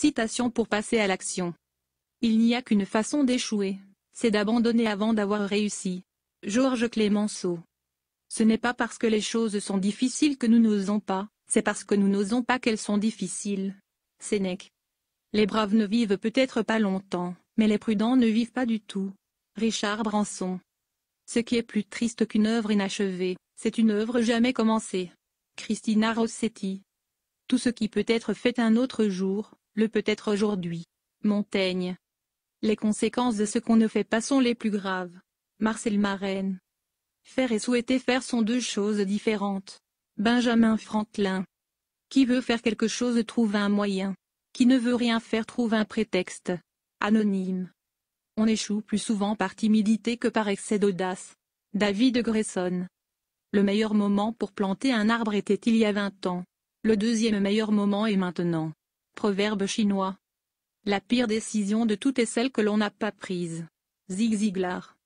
Citation pour passer à l'action. Il n'y a qu'une façon d'échouer, c'est d'abandonner avant d'avoir réussi. Georges Clémenceau. Ce n'est pas parce que les choses sont difficiles que nous n'osons pas, c'est parce que nous n'osons pas qu'elles sont difficiles. Sénèque. Les braves ne vivent peut-être pas longtemps, mais les prudents ne vivent pas du tout. Richard Branson. Ce qui est plus triste qu'une œuvre inachevée, c'est une œuvre jamais commencée. Christina Rossetti. Tout ce qui peut être fait un autre jour, le peut-être aujourd'hui. Montaigne. Les conséquences de ce qu'on ne fait pas sont les plus graves. Marcel Marraine. Faire et souhaiter faire sont deux choses différentes. Benjamin Franklin. Qui veut faire quelque chose trouve un moyen. Qui ne veut rien faire trouve un prétexte. Anonyme. On échoue plus souvent par timidité que par excès d'audace. David Gresson. Le meilleur moment pour planter un arbre était il y a vingt ans. Le deuxième meilleur moment est maintenant. Proverbe chinois. La pire décision de toutes est celle que l'on n'a pas prise. Zig Ziglar.